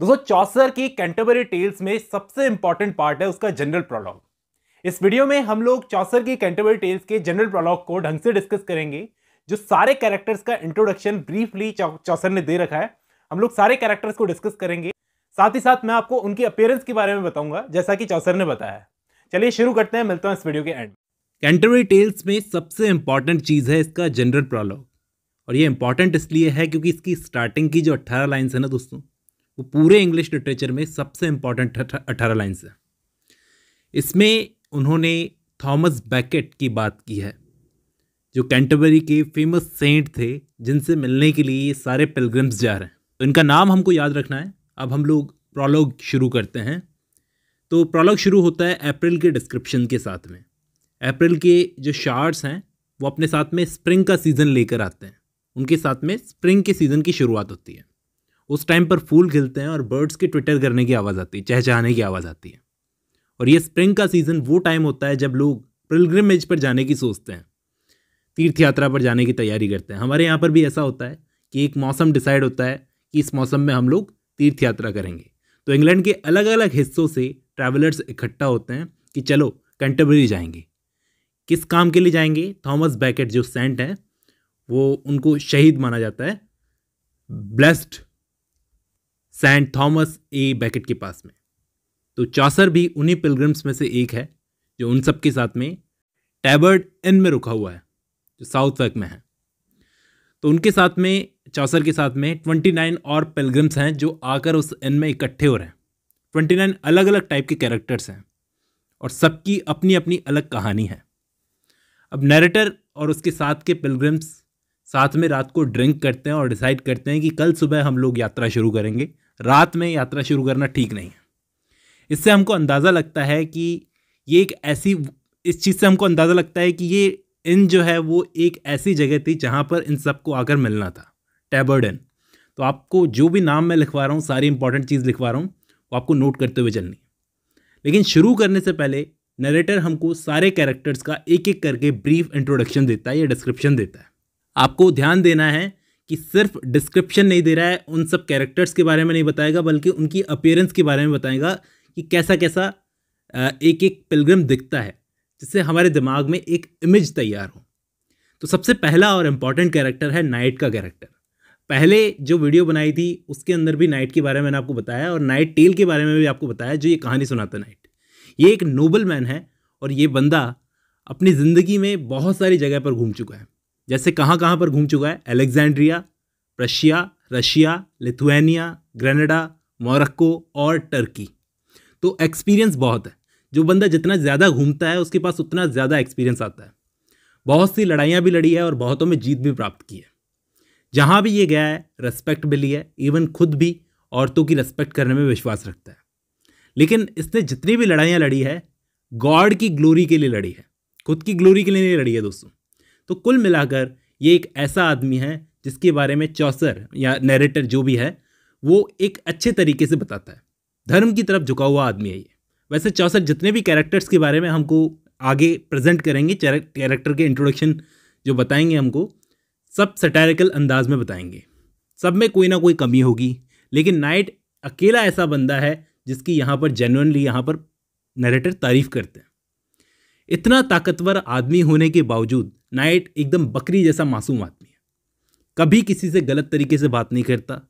दोस्तों चौसर की Canterbury tales में सबसे इंपॉर्टेंट पार्ट है उसका जनरल प्रोलॉग इस वीडियो में हम लोग चौसर की कैंटरबरी टेल्स के जनरल प्रोलॉग को ढंग से डिस्कस करेंगे जो सारे कैरेक्टर्स का इंट्रोडक्शन ब्रीफली चौसर ने दे रखा है हम लोग सारे कैरेक्टर्स को डिस्कस करेंगे साथ ही साथ मैं आपको उनकी अपेयरेंस के बारे में बताऊंगा जैसा कि चौसर ने बताया चलिए शुरू करते हैं मिलता हूं इस वीडियो के एंड कैंटरबरी टेल्स में सबसे इंपॉर्टेंट चीज़ है इसका जनरल प्रोलॉग और ये इंपॉर्टेंट इसलिए है क्योंकि इसकी स्टार्टिंग की जो अट्ठारह लाइन्स है ना दोस्तों वो पूरे इंग्लिश लिटरेचर में सबसे इम्पॉर्टेंट अठारह लाइन्स है इसमें उन्होंने थॉमस बैकेट की बात की है जो कैंटरबरी के फेमस सेंट थे जिनसे मिलने के लिए सारे पिलग्रम्स जा रहे हैं तो इनका नाम हमको याद रखना है अब हम लोग प्रोलॉग शुरू करते हैं तो प्रोलॉग शुरू होता है अप्रैल के डिस्क्रिप्शन के साथ में अप्रैल के जो शार्ट्स हैं वो अपने साथ में स्प्रिंग का सीज़न लेकर आते हैं उनके साथ में स्प्रिंग के सीज़न की शुरुआत होती है उस टाइम पर फूल खिलते हैं और बर्ड्स के ट्विटर करने की आवाज़ आती है चहचहाने की आवाज़ आती है और ये स्प्रिंग का सीज़न वो टाइम होता है जब लोग पिलग्रमेज पर जाने की सोचते हैं तीर्थ यात्रा पर जाने की तैयारी करते हैं हमारे यहाँ पर भी ऐसा होता है कि एक मौसम डिसाइड होता है कि इस मौसम में हम लोग तीर्थ यात्रा करेंगे तो इंग्लैंड के अलग अलग हिस्सों से ट्रैवलर्स इकट्ठा होते हैं कि चलो कैंटरबरी जाएंगे किस काम के लिए जाएंगे थॉमस बैकेट जो सेंट हैं वो उनको शहीद माना जाता है blessed saint Thomas a Becket के पास में तो चासर भी उन्हीं पिलग्रम्स में से एक है जो उन सब के साथ में टैबर्ड इन में रुका हुआ है जो साउथ वैक में है तो उनके साथ में चौसर के साथ में ट्वेंटी नाइन और पिलग्रम्स हैं जो आकर उस इन में इकट्ठे हो रहे हैं ट्वेंटी नाइन अलग अलग टाइप के कैरेक्टर्स हैं और सबकी अपनी अपनी अलग कहानी है अब नरेटर और उसके साथ के पिलग्रम्स साथ में रात को ड्रिंक करते हैं और डिसाइड करते हैं कि कल सुबह हम लोग यात्रा शुरू करेंगे रात में यात्रा शुरू करना ठीक नहीं है इससे हमको अंदाज़ा लगता है कि ये एक ऐसी इस चीज़ से हमको अंदाज़ा लगता है कि ये इन जो है वो एक ऐसी जगह थी जहाँ पर इन सबको आकर मिलना था टैबर्डन तो आपको जो भी नाम मैं लिखवा रहा हूँ सारी इंपॉर्टेंट चीज़ लिखवा रहा हूँ वो आपको नोट करते हुए चलनी लेकिन शुरू करने से पहले नरेटर हमको सारे कैरेक्टर्स का एक एक करके ब्रीफ इंट्रोडक्शन देता है या डिस्क्रिप्शन देता है आपको ध्यान देना है कि सिर्फ डिस्क्रिप्शन नहीं दे रहा है उन सब कैरेक्टर्स के बारे में नहीं बताएगा बल्कि उनकी अपेयरेंस के बारे में बताएगा कि कैसा कैसा एक एक पिलग्रम दिखता है जिससे हमारे दिमाग में एक इमेज तैयार हो तो सबसे पहला और इम्पॉर्टेंट कैरेक्टर है नाइट का कैरेक्टर पहले जो वीडियो बनाई थी उसके अंदर भी नाइट के बारे में मैंने आपको बताया और नाइट टेल के बारे में भी आपको बताया जो ये कहानी सुनाता नाइट ये एक नोबल मैन है और ये बंदा अपनी ज़िंदगी में बहुत सारी जगह पर घूम चुका है जैसे कहाँ कहाँ पर घूम चुका है Alexandria Prussia Russia Lithuania Granada Morocco और टर्की तो एक्सपीरियंस बहुत है जो बंदा जितना ज़्यादा घूमता है उसके पास उतना ज़्यादा एक्सपीरियंस आता है बहुत सी लड़ाइयाँ भी लड़ी है और बहुतों में जीत भी प्राप्त की है जहाँ भी ये गया है रेस्पेक्ट मिली है इवन खुद भी औरतों की रेस्पेक्ट करने में विश्वास रखता है लेकिन इसने जितनी भी लड़ाइयाँ लड़ी है गॉड की ग्लोरी के लिए लड़ी है खुद की ग्लोरी के लिए नहीं लड़ी है दोस्तों तो कुल मिलाकर ये एक ऐसा आदमी है जिसके बारे में चौसर या नरेटर जो भी है वो एक अच्छे तरीके से बताता है धर्म की तरफ झुका हुआ आदमी है ये वैसे चौसर जितने भी कैरेक्टर्स के बारे में हमको आगे प्रेजेंट करेंगे कैरेक्टर के इंट्रोडक्शन जो बताएंगे हमको सब सटैरिकल अंदाज में बताएंगे सब में कोई ना कोई कमी होगी लेकिन नाइट अकेला ऐसा बंदा है जिसकी यहाँ पर जेनुनली यहाँ पर नरेटर तारीफ़ करते हैं इतना ताकतवर आदमी होने के बावजूद नाइट एकदम बकरी जैसा मासूम आदमी है कभी किसी से गलत तरीके से बात नहीं करता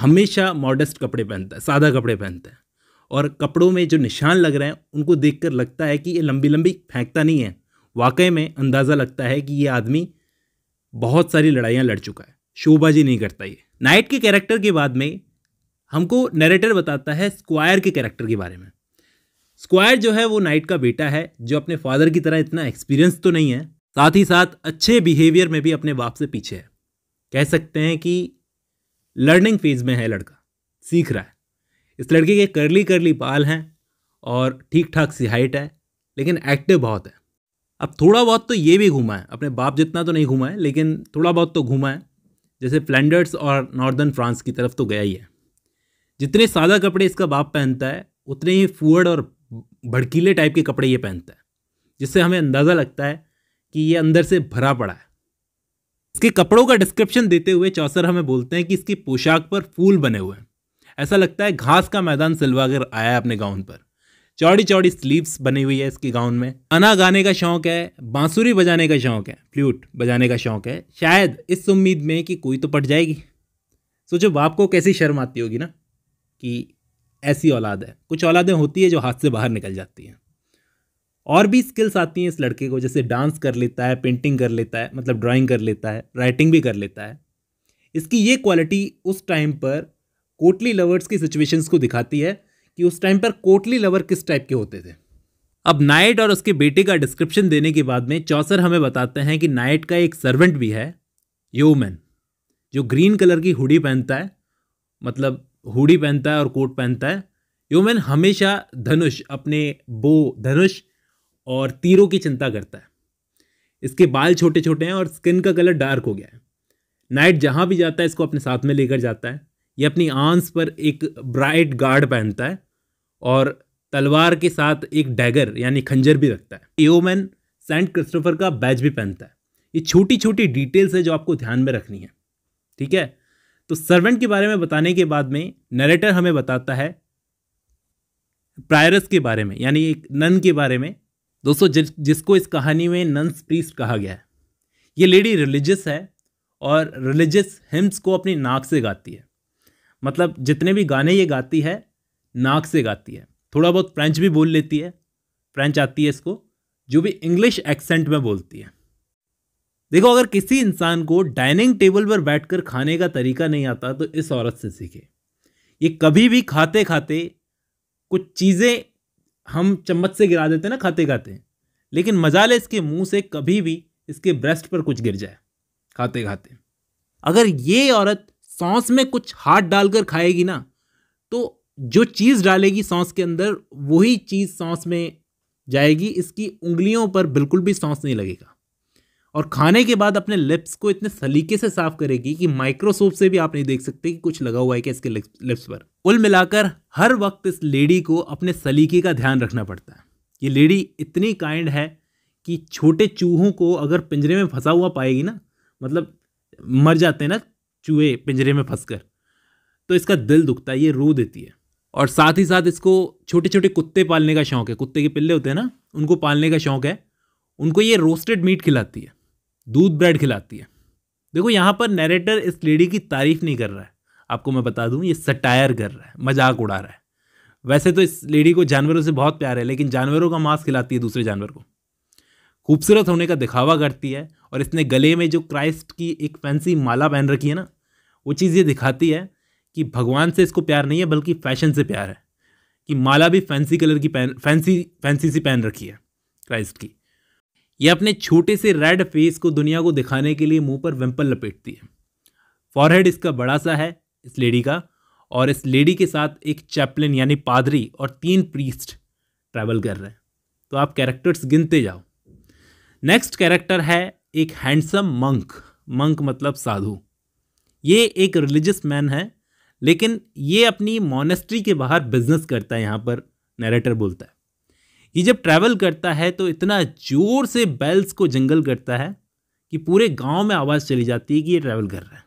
हमेशा मॉडस्ट कपड़े पहनता है सादा कपड़े पहनता है और कपड़ों में जो निशान लग रहे हैं उनको देखकर लगता है कि ये लंबी लंबी फेंकता नहीं है वाकई में अंदाज़ा लगता है कि ये आदमी बहुत सारी लड़ाइयाँ लड़ चुका है शोबाजी नहीं करता ये नाइट के कैरेक्टर के बाद में हमको नरेटर बताता है स्क्वायर के कैरेक्टर के बारे में स्क्वायर जो है वो नाइट का बेटा है जो अपने फादर की तरह इतना एक्सपीरियंस तो नहीं है साथ ही साथ अच्छे बिहेवियर में भी अपने बाप से पीछे है कह सकते हैं कि लर्निंग फेज में है लड़का सीख रहा है इस लड़के के करली करली बाल हैं और ठीक ठाक सी हाइट है लेकिन एक्टिव बहुत है अब थोड़ा बहुत तो ये भी घूमा है अपने बाप जितना तो नहीं घूमा है लेकिन थोड़ा बहुत तो घूमा है जैसे फ्लैंडर्स और नॉर्दर्न फ्रांस की तरफ तो गया ही है जितने सादा कपड़े इसका बाप पहनता है उतने ही फूअर्ड और भड़कीले टाइप के कपड़े ये पहनता है जिससे हमें अंदाज़ा लगता है कि ये अंदर से भरा पड़ा है इसके कपड़ों का डिस्क्रिप्शन देते हुए चौसर हमें बोलते हैं कि इसकी पोशाक पर फूल बने हुए हैं ऐसा लगता है घास का मैदान सिलवा कर आया है अपने गाउन पर चौड़ी चौड़ी स्लीव्स बनी हुई है इसके गाउन में अना गाने का शौक है बांसुरी बजाने का शौक है फ्लूट बजाने का शौक है शायद इस उम्मीद में कि कोई तो पट जाएगी सोचो बाप को कैसी शर्म आती होगी ना कि ऐसी औलाद है कुछ औलादें होती है जो हाथ से बाहर निकल जाती हैं और भी स्किल्स आती हैं इस लड़के को जैसे डांस कर लेता है पेंटिंग कर लेता है मतलब ड्राइंग कर लेता है राइटिंग भी कर लेता है इसकी ये क्वालिटी उस टाइम पर कोटली लवर्स की सिचुएशंस को दिखाती है कि उस टाइम पर कोटली लवर किस टाइप के होते थे अब नाइट और उसके बेटे का डिस्क्रिप्शन देने के बाद में चौसर हमें बताते हैं कि नाइट का एक सर्वेंट भी है योमैन जो ग्रीन कलर की हुडी पहनता है मतलब हुडी पहनता है और कोट पहनता है योमैन हमेशा धनुष अपने बो धनुष और तीरों की चिंता करता है इसके बाल छोटे छोटे हैं और स्किन का कलर डार्क हो गया है नाइट जहाँ भी जाता है इसको अपने साथ में लेकर जाता है ये अपनी आंस पर एक ब्राइट गार्ड पहनता है और तलवार के साथ एक डैगर यानी खंजर भी रखता है योमैन सेंट क्रिस्टोफर का बैज भी पहनता है ये छोटी छोटी डिटेल्स है जो आपको ध्यान में रखनी है ठीक है तो सर्वेंट के बारे में बताने के बाद में नरेटर हमें बताता है प्रायरस के बारे में यानी एक नन के बारे में दोस्तों जिसको इस कहानी में नन्स प्रीस्ट कहा गया है ये लेडी रिलीजियस है और रिलीजियस हिम्स को अपनी नाक से गाती है मतलब जितने भी गाने ये गाती है नाक से गाती है थोड़ा बहुत फ्रेंच भी बोल लेती है फ्रेंच आती है इसको जो भी इंग्लिश एक्सेंट में बोलती है देखो अगर किसी इंसान को डाइनिंग टेबल पर बैठकर खाने का तरीका नहीं आता तो इस औरत से सीखे ये कभी भी खाते खाते कुछ चीज़ें हम चम्मच से गिरा देते हैं ना खाते खाते लेकिन मजा ले इसके मुंह से कभी भी इसके ब्रेस्ट पर कुछ गिर जाए खाते खाते अगर ये औरत सांस में कुछ हाथ डालकर खाएगी ना तो जो चीज़ डालेगी सांस के अंदर वही चीज़ सांस में जाएगी इसकी उंगलियों पर बिल्कुल भी सांस नहीं लगेगा और खाने के बाद अपने लिप्स को इतने सलीके से साफ करेगी कि माइक्रोसोप से भी आप नहीं देख सकते कि कुछ लगा हुआ है क्या इसके लिप्स पर कुल मिलाकर हर वक्त इस लेडी को अपने सलीके का ध्यान रखना पड़ता है ये लेडी इतनी काइंड है कि छोटे चूहों को अगर पिंजरे में फंसा हुआ पाएगी ना मतलब मर जाते हैं ना चूहे पिंजरे में फंस कर तो इसका दिल दुखता है ये रो देती है और साथ ही साथ इसको छोटे छोटे कुत्ते पालने का शौक है कुत्ते के पिल्ले होते हैं ना उनको पालने का शौक है उनको ये रोस्टेड मीट खिलाती है दूध ब्रेड खिलाती है देखो यहाँ पर नरेटर इस लेडी की तारीफ नहीं कर रहा है आपको मैं बता दूँ ये सटायर कर रहा है मजाक उड़ा रहा है वैसे तो इस लेडी को जानवरों से बहुत प्यार है लेकिन जानवरों का मांस खिलाती है दूसरे जानवर को खूबसूरत होने का दिखावा करती है और इसने गले में जो क्राइस्ट की एक फैंसी माला पहन रखी है ना वो चीज़ ये दिखाती है कि भगवान से इसको प्यार नहीं है बल्कि फैशन से प्यार है कि माला भी फैंसी कलर की पहन फैंसी फैंसी सी पहन रखी है क्राइस्ट की ये अपने छोटे से रेड फेस को दुनिया को दिखाने के लिए मुंह पर विम्पल लपेटती है फॉरहेड इसका बड़ा सा है इस लेडी का और इस लेडी के साथ एक चैपलिन यानी पादरी और तीन प्रीस्ट ट्रैवल कर रहे हैं तो आप कैरेक्टर्स गिनते जाओ नेक्स्ट कैरेक्टर है एक हैंडसम मंक मंक मतलब साधु ये एक रिलीजियस मैन है लेकिन ये अपनी मोनेस्ट्री के बाहर बिजनेस करता है यहाँ पर नरेटर बोलता है ये जब ट्रैवल करता है तो इतना ज़ोर से बैल्स को जंगल करता है कि पूरे गांव में आवाज़ चली जाती है कि ये ट्रैवल कर रहा है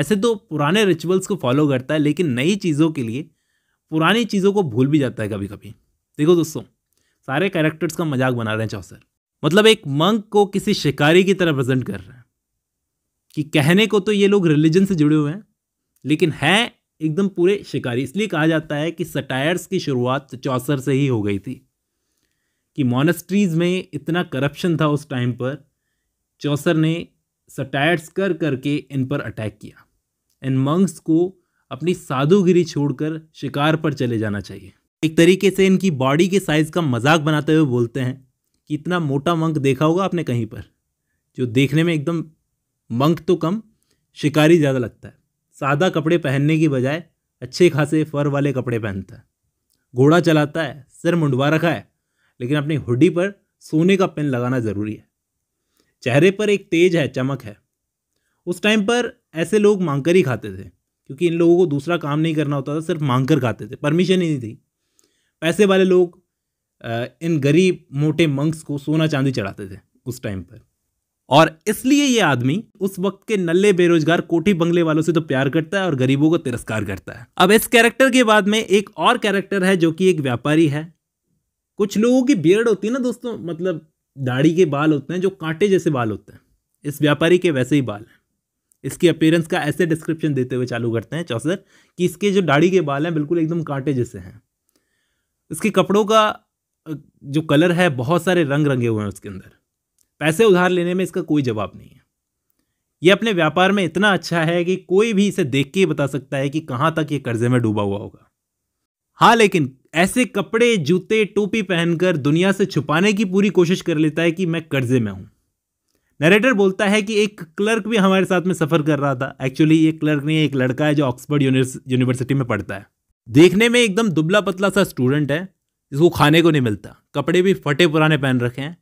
ऐसे तो पुराने रिचुअल्स को फॉलो करता है लेकिन नई चीज़ों के लिए पुरानी चीज़ों को भूल भी जाता है कभी कभी देखो दोस्तों सारे कैरेक्टर्स का मजाक बना रहे हैं चौसर मतलब एक मंक को किसी शिकारी की तरह प्रेजेंट कर रहे हैं कि कहने को तो ये लोग रिलीजन से जुड़े हुए हैं लेकिन है एकदम पूरे शिकारी इसलिए कहा जाता है कि सटायर्स की शुरुआत चौसर से ही हो गई थी कि मॉनेस्ट्रीज में इतना करप्शन था उस टाइम पर चौसर ने सटायर्स कर करके इन पर अटैक किया इन मंग्स को अपनी साधुगिरी छोड़कर शिकार पर चले जाना चाहिए एक तरीके से इनकी बॉडी के साइज़ का मजाक बनाते हुए बोलते हैं कि इतना मोटा मंक देखा होगा आपने कहीं पर जो देखने में एकदम मंक तो कम शिकारी ज़्यादा लगता है सादा कपड़े पहनने की बजाय अच्छे खासे फर वाले कपड़े पहनता है घोड़ा चलाता है सिर मुंडवा रखा है लेकिन अपनी हुडी पर सोने का पिन लगाना ज़रूरी है चेहरे पर एक तेज है चमक है उस टाइम पर ऐसे लोग मांगकर ही खाते थे क्योंकि इन लोगों को दूसरा काम नहीं करना होता था सिर्फ मांग कर खाते थे परमिशन ही नहीं थी पैसे वाले लोग इन गरीब मोटे मंक्स को सोना चांदी चढ़ाते थे उस टाइम पर और इसलिए ये आदमी उस वक्त के नल्ले बेरोजगार कोठी बंगले वालों से तो प्यार करता है और गरीबों को तिरस्कार करता है अब इस कैरेक्टर के बाद में एक और कैरेक्टर है जो कि एक व्यापारी है कुछ लोगों की बियर्ड होती है ना दोस्तों मतलब दाढ़ी के बाल होते हैं जो कांटे जैसे बाल होते हैं इस व्यापारी के वैसे ही बाल हैं इसकी अपेयरेंस का ऐसे डिस्क्रिप्शन देते हुए चालू करते हैं चौसर कि इसके जो दाढ़ी के बाल हैं बिल्कुल एकदम कांटे जैसे हैं इसके कपड़ों का जो कलर है बहुत सारे रंग रंगे हुए हैं उसके अंदर पैसे उधार लेने में इसका कोई जवाब नहीं है यह अपने व्यापार में इतना अच्छा है कि कोई भी इसे देख के बता सकता है कि कहाँ तक ये कर्जे में डूबा हुआ होगा हाँ लेकिन ऐसे कपड़े जूते टोपी पहनकर दुनिया से छुपाने की पूरी कोशिश कर लेता है कि मैं कर्जे में हूँ नरेटर बोलता है कि एक क्लर्क भी हमारे साथ में सफ़र कर रहा था एक्चुअली ये क्लर्क नहीं एक लड़का है जो ऑक्सफर्ड यूनिवर्सिटी में पढ़ता है देखने में एकदम दुबला पतला सा स्टूडेंट है जिसको खाने को नहीं मिलता कपड़े भी फटे पुराने पहन रखे हैं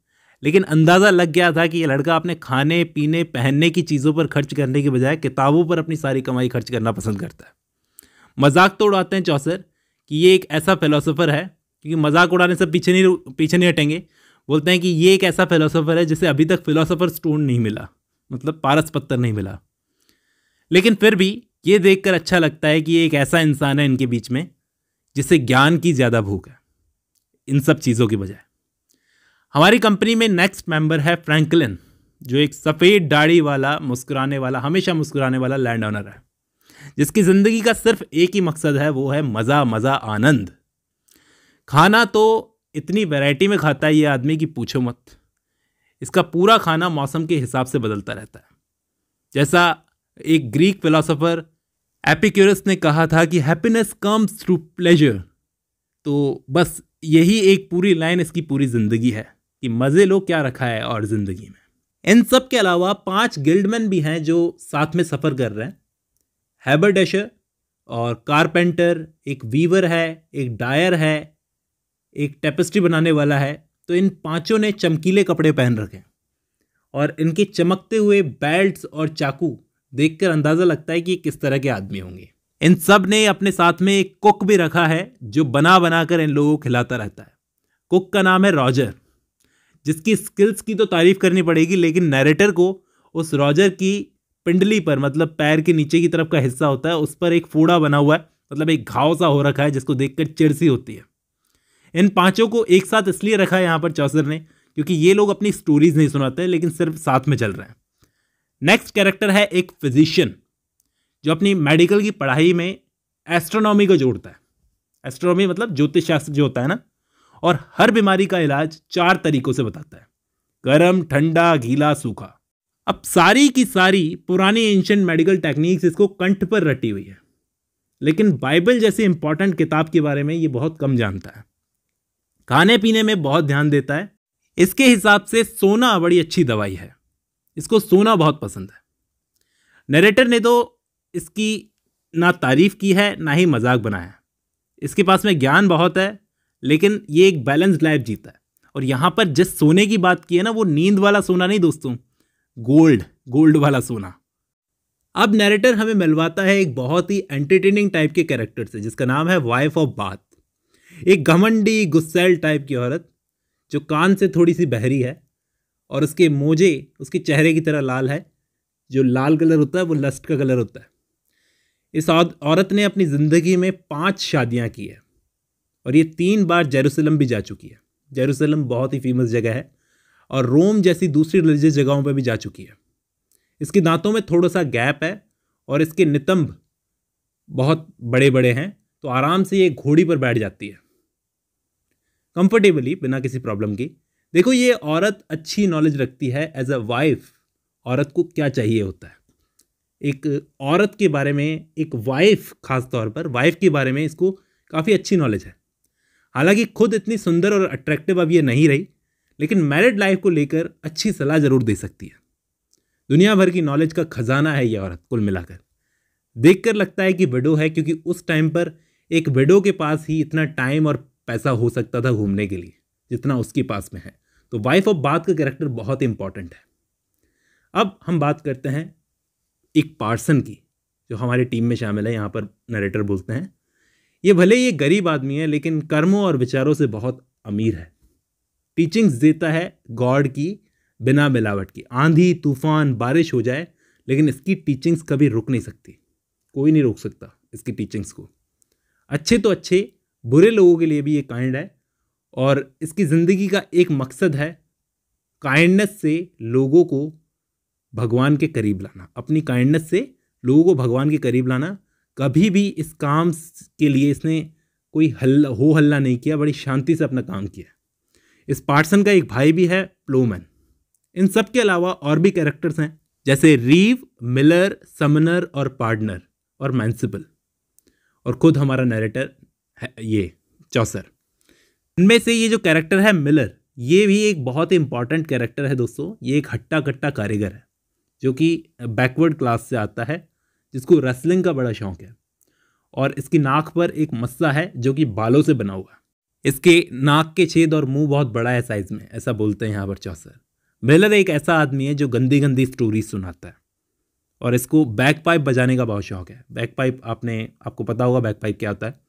लेकिन अंदाज़ा लग गया था कि ये लड़का अपने खाने पीने पहनने की चीज़ों पर खर्च करने के बजाय किताबों पर अपनी सारी कमाई खर्च करना पसंद करता है मजाक तो उड़ाते हैं चौसर कि ये एक ऐसा फिलोसोफर है क्योंकि मजाक उड़ाने से पीछे नहीं पीछे नहीं हटेंगे बोलते हैं कि ये एक ऐसा फिलोसोफर है जिसे अभी तक फिलोसोफर स्टोन नहीं मिला मतलब पारस पत्थर नहीं मिला लेकिन फिर भी ये देख अच्छा लगता है कि एक ऐसा इंसान है इनके बीच में जिसे ज्ञान की ज़्यादा भूख है इन सब चीज़ों की बजाय हमारी कंपनी में नेक्स्ट मेंबर है फ्रैंकलिन जो एक सफ़ेद दाढ़ी वाला मुस्कुराने वाला हमेशा मुस्कुराने वाला लैंड ऑनर है जिसकी ज़िंदगी का सिर्फ एक ही मकसद है वो है मज़ा मज़ा आनंद खाना तो इतनी वैरायटी में खाता है ये आदमी कि पूछो मत इसका पूरा खाना मौसम के हिसाब से बदलता रहता है जैसा एक ग्रीक फिलोसोफर एपिक्यूरस ने कहा था कि हैप्पीनेस कम्स थ्रू प्लेजर तो बस यही एक पूरी लाइन इसकी पूरी ज़िंदगी है कि मज़े लो क्या रखा है और ज़िंदगी में इन सब के अलावा पांच गिल्डमैन भी हैं जो साथ में सफ़र कर रहे हैं हैबरडेशर और कारपेंटर एक वीवर है एक डायर है एक टेपेस्ट्री बनाने वाला है तो इन पांचों ने चमकीले कपड़े पहन रखे हैं और इनके चमकते हुए बेल्ट्स और चाकू देखकर अंदाज़ा लगता है कि ये किस तरह के आदमी होंगे इन सब ने अपने साथ में एक कुक भी रखा है जो बना बना कर इन लोगों को खिलाता रहता है कुक का नाम है रॉजर जिसकी स्किल्स की तो तारीफ़ करनी पड़ेगी लेकिन नरेटर को उस रॉजर की पिंडली पर मतलब पैर के नीचे की तरफ का हिस्सा होता है उस पर एक फोड़ा बना हुआ है मतलब एक घाव सा हो रखा है जिसको देखकर चिड़सी होती है इन पांचों को एक साथ इसलिए रखा है यहाँ पर चौसर ने क्योंकि ये लोग अपनी स्टोरीज नहीं सुनाते लेकिन सिर्फ साथ में चल रहे हैं नेक्स्ट कैरेक्टर है एक फिजिशियन जो अपनी मेडिकल की पढ़ाई में एस्ट्रोनॉमी को जोड़ता है एस्ट्रोनॉमी मतलब ज्योतिष शास्त्र जो होता है ना और हर बीमारी का इलाज चार तरीकों से बताता है गर्म ठंडा गीला सूखा अब सारी की सारी पुरानी एंशंट मेडिकल टेक्निक्स इसको कंठ पर रटी हुई है लेकिन बाइबल जैसी इंपॉर्टेंट किताब के बारे में ये बहुत कम जानता है खाने पीने में बहुत ध्यान देता है इसके हिसाब से सोना बड़ी अच्छी दवाई है इसको सोना बहुत पसंद है नरेटर ने तो इसकी ना तारीफ़ की है ना ही मजाक बनाया इसके पास में ज्ञान बहुत है लेकिन ये एक बैलेंस्ड लाइफ जीता है और यहाँ पर जिस सोने की बात की है ना वो नींद वाला सोना नहीं दोस्तों गोल्ड गोल्ड वाला सोना अब नैरेटर हमें मिलवाता है एक बहुत ही एंटरटेनिंग टाइप के कैरेक्टर से जिसका नाम है वाइफ ऑफ बात एक घमंडी गुस्सेल टाइप की औरत जो कान से थोड़ी सी बहरी है और उसके मोजे उसके चेहरे की तरह लाल है जो लाल कलर होता है वो लस्ट का कलर होता है इस औरत ने अपनी ज़िंदगी में पांच शादियां की है और ये तीन बार जेरूसलम भी जा चुकी है जेरूसलम बहुत ही फेमस जगह है और रोम जैसी दूसरी रिलीजियस जगहों पर भी जा चुकी है इसके दांतों में थोड़ा सा गैप है और इसके नितंब बहुत बड़े बड़े हैं तो आराम से ये घोड़ी पर बैठ जाती है कंफर्टेबली बिना किसी प्रॉब्लम की देखो ये औरत अच्छी नॉलेज रखती है एज अ वाइफ औरत को क्या चाहिए होता है एक औरत के बारे में एक वाइफ खास तौर पर वाइफ के बारे में इसको काफ़ी अच्छी नॉलेज है हालांकि खुद इतनी सुंदर और अट्रैक्टिव अब ये नहीं रही लेकिन मैरिड लाइफ को लेकर अच्छी सलाह ज़रूर दे सकती है दुनिया भर की नॉलेज का खजाना है ये औरत कुल मिलाकर देख कर लगता है कि विडो है क्योंकि उस टाइम पर एक विडो के पास ही इतना टाइम और पैसा हो सकता था घूमने के लिए जितना उसके पास में है तो वाइफ ऑफ बात का कैरेक्टर बहुत इंपॉर्टेंट है अब हम बात करते हैं एक पार्सन की जो हमारी टीम में शामिल है यहाँ पर नरेटर बोलते हैं ये भले ही गरीब आदमी है लेकिन कर्मों और विचारों से बहुत अमीर है टीचिंग्स देता है गॉड की बिना मिलावट की आंधी तूफान बारिश हो जाए लेकिन इसकी टीचिंग्स कभी रुक नहीं सकती कोई नहीं रोक सकता इसकी टीचिंग्स को अच्छे तो अच्छे बुरे लोगों के लिए भी ये काइंड है और इसकी ज़िंदगी का एक मकसद है काइंडनेस से लोगों को भगवान के करीब लाना अपनी काइंडनेस से लोगों को भगवान के करीब लाना कभी भी इस काम के लिए इसने कोई हल्ला हो हल्ला नहीं किया बड़ी शांति से अपना काम किया इस पार्टसन का एक भाई भी है प्लोमैन इन सब के अलावा और भी कैरेक्टर्स हैं जैसे रीव मिलर समनर और पार्टनर और मैंसिपल और खुद हमारा नरेटर है ये चौसर इनमें से ये जो कैरेक्टर है मिलर ये भी एक बहुत ही इंपॉर्टेंट कैरेक्टर है दोस्तों ये एक हट्टा कट्टा कारीगर है जो कि बैकवर्ड क्लास से आता है जिसको रेसलिंग का बड़ा शौक है और इसकी नाक पर एक मस्सा है जो कि बालों से बना हुआ है इसके नाक के छेद और मुंह बहुत बड़ा है साइज में ऐसा बोलते हैं यहाँ पर चौसर बेलर एक ऐसा आदमी है जो गंदी गंदी स्टोरी सुनाता है और इसको बैक पाइप बजाने का बहुत शौक है बैक पाइप आपने आपको पता होगा बैक पाइप क्या होता है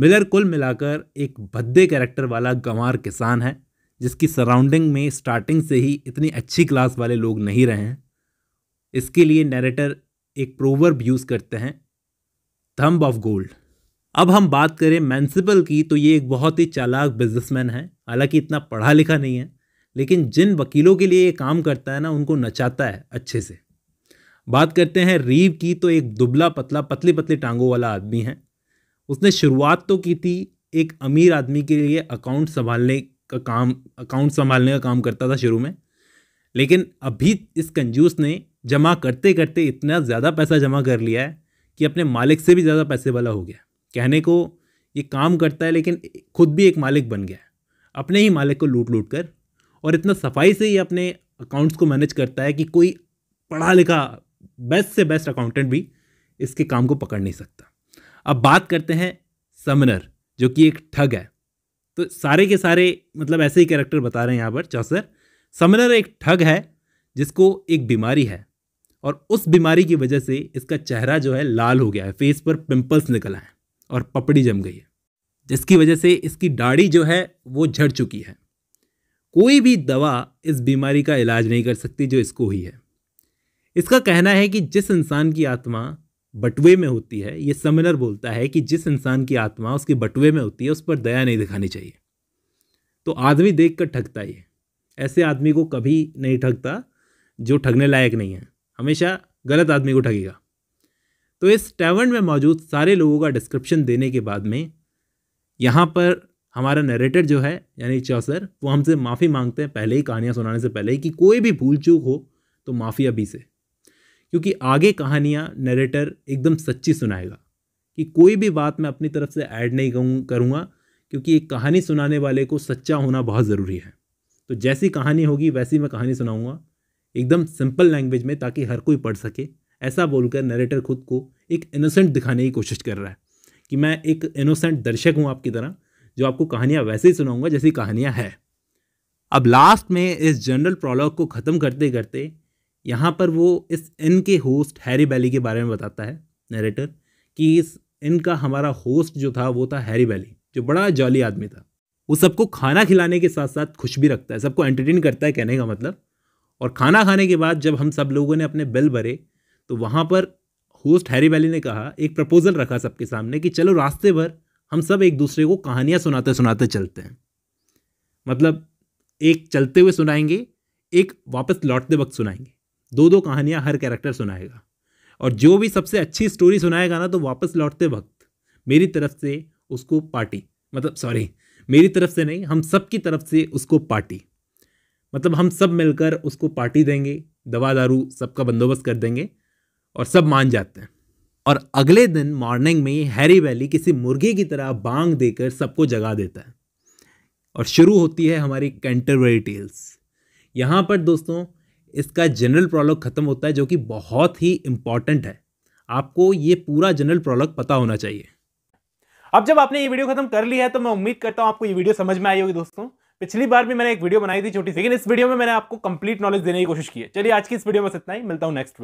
मिलर कुल मिलाकर एक भद्दे कैरेक्टर वाला गंवार किसान है जिसकी सराउंडिंग में स्टार्टिंग से ही इतनी अच्छी क्लास वाले लोग नहीं रहे हैं इसके लिए नरेटर एक प्रोवर्ब यूज़ करते हैं थम्ब ऑफ गोल्ड अब हम बात करें मैंसिपल की तो ये एक बहुत ही चालाक बिजनेसमैन है हालांकि इतना पढ़ा लिखा नहीं है लेकिन जिन वकीलों के लिए ये काम करता है ना उनको नचाता है अच्छे से बात करते हैं रीव की तो एक दुबला पतला पतली पतली टांगों वाला आदमी है उसने शुरुआत तो की थी एक अमीर आदमी के लिए अकाउंट संभालने का काम अकाउंट संभालने का काम करता था शुरू में लेकिन अभी इस कंजूस ने जमा करते करते इतना ज़्यादा पैसा जमा कर लिया है कि अपने मालिक से भी ज़्यादा पैसे वाला हो गया कहने को ये काम करता है लेकिन खुद भी एक मालिक बन गया है अपने ही मालिक को लूट लूट कर और इतना सफाई से ही अपने अकाउंट्स को मैनेज करता है कि कोई पढ़ा लिखा बेस्ट से बेस्ट अकाउंटेंट भी इसके काम को पकड़ नहीं सकता अब बात करते हैं समनर जो कि एक ठग है तो सारे के सारे मतलब ऐसे ही कैरेक्टर बता रहे हैं यहाँ पर चौसर समनर एक ठग है जिसको एक बीमारी है और उस बीमारी की वजह से इसका चेहरा जो है लाल हो गया है फेस पर पिंपल्स निकल आए और पपड़ी जम गई है जिसकी वजह से इसकी दाढ़ी जो है वो झड़ चुकी है कोई भी दवा इस बीमारी का इलाज नहीं कर सकती जो इसको हुई है इसका कहना है कि जिस इंसान की आत्मा बटुए में होती है ये समिनर बोलता है कि जिस इंसान की आत्मा उसके बटुए में होती है उस पर दया नहीं दिखानी चाहिए तो आदमी देख कर ठगता ही है ऐसे आदमी को कभी नहीं ठगता जो ठगने लायक नहीं है हमेशा गलत आदमी को ठगेगा तो इस टैवर्न में मौजूद सारे लोगों का डिस्क्रिप्शन देने के बाद में यहाँ पर हमारा नरेटर जो है यानी चौसर वो हमसे माफ़ी मांगते हैं पहले ही कहानियाँ सुनाने से पहले ही कि कोई भी भूल चूक हो तो माफ़ी अभी से क्योंकि आगे कहानियाँ नरेटर एकदम सच्ची सुनाएगा कि कोई भी बात मैं अपनी तरफ से ऐड नहीं कहूँ करूँगा क्योंकि एक कहानी सुनाने वाले को सच्चा होना बहुत ज़रूरी है तो जैसी कहानी होगी वैसी मैं कहानी सुनाऊँगा एकदम सिंपल लैंग्वेज में ताकि हर कोई पढ़ सके ऐसा बोलकर नरेटर खुद को एक इनोसेंट दिखाने की कोशिश कर रहा है कि मैं एक इनोसेंट दर्शक हूँ आपकी तरह जो आपको कहानियाँ वैसे ही सुनाऊँगा जैसी कहानियाँ हैं अब लास्ट में इस जनरल प्रोलॉग को ख़त्म करते करते यहाँ पर वो इस इन के होस्ट हैरी बैली के बारे में बताता है नरेटर कि इस इन का हमारा होस्ट जो था वो था हैरी बैली जो बड़ा जॉली आदमी था वो सबको खाना खिलाने के साथ साथ खुश भी रखता है सबको एंटरटेन करता है कहने का मतलब और खाना खाने के बाद जब हम सब लोगों ने अपने बिल भरे तो वहाँ पर होस्ट हैरी वैली ने कहा एक प्रपोजल रखा सबके सामने कि चलो रास्ते भर हम सब एक दूसरे को कहानियाँ सुनाते सुनाते चलते हैं मतलब एक चलते हुए सुनाएंगे एक वापस लौटते वक्त सुनाएंगे दो दो कहानियाँ हर कैरेक्टर सुनाएगा और जो भी सबसे अच्छी स्टोरी सुनाएगा ना तो वापस लौटते वक्त मेरी तरफ से उसको पार्टी मतलब सॉरी मेरी तरफ से नहीं हम सब की तरफ से उसको पार्टी मतलब हम सब मिलकर उसको पार्टी देंगे दवा दारू सबका बंदोबस्त कर देंगे और सब मान जाते हैं और अगले दिन मॉर्निंग में हैरी वैली किसी मुर्गे की तरह बांग देकर सबको जगा देता है और शुरू होती है हमारी कैंटरवरी टेल्स यहाँ पर दोस्तों इसका जनरल प्रोलॉग ख़त्म होता है जो कि बहुत ही इम्पॉर्टेंट है आपको ये पूरा जनरल प्रोलॉग पता होना चाहिए अब जब आपने ये वीडियो खत्म कर ली है तो मैं उम्मीद करता हूँ आपको ये वीडियो समझ में आई होगी दोस्तों पिछली बार भी मैंने एक वीडियो बनाई थी छोटी सी लेकिन इस वीडियो में मैंने आपको कंप्लीट नॉलेज देने की कोशिश की है चलिए आज की इस वीडियो में इतना ही मिलता हूँ नेक्स्ट